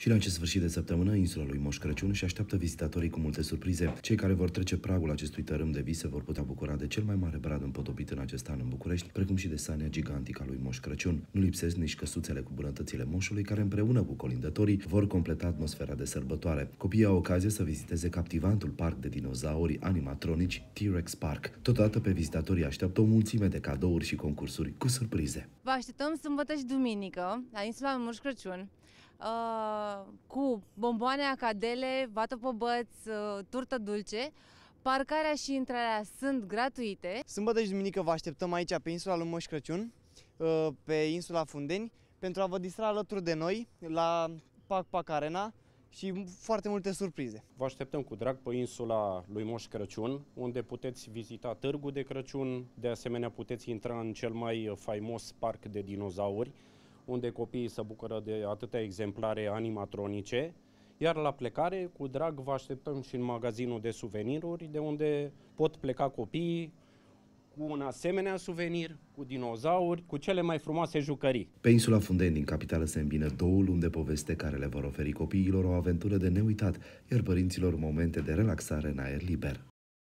Și la acest sfârșit de săptămână, insula lui Moș Crăciun și așteaptă vizitatorii cu multe surprize. Cei care vor trece pragul acestui tărâm de vise vor putea bucura de cel mai mare brad împotopit în acest an în București, precum și de sania gigantică a lui Moș Crăciun. Nu lipsesc nici căsuțele cu bunătățile moșului, care împreună cu colindătorii vor completa atmosfera de sărbătoare. Copiii au ocazia să viziteze captivantul parc de dinozauri animatronici T-Rex Park. Totodată pe vizitatorii așteaptă o mulțime de cadouri și concursuri cu surprize. Vă așteptăm sâmbătă și duminică la insula Moș Crăciun uh, cu bomboane acadele, vată pe băț, uh, turtă dulce. Parcarea și intrarea sunt gratuite. Sâmbătă și duminică vă așteptăm aici pe insula lui Moș Crăciun, uh, pe insula Fundeni, pentru a vă distra alături de noi la Pac Pac Arena și foarte multe surprize. Vă așteptăm cu drag pe insula lui Moș Crăciun, unde puteți vizita Târgul de Crăciun, de asemenea puteți intra în cel mai uh, faimos parc de dinozauri, unde copiii se bucură de atâtea exemplare animatronice, iar la plecare, cu drag, vă așteptăm și în magazinul de suveniruri, de unde pot pleca copiii cu un asemenea suvenir, cu dinozauri, cu cele mai frumoase jucării. Pe insula Fundeni din capitală se îmbină două luni de poveste care le vor oferi copiilor o aventură de neuitat, iar părinților momente de relaxare în aer liber.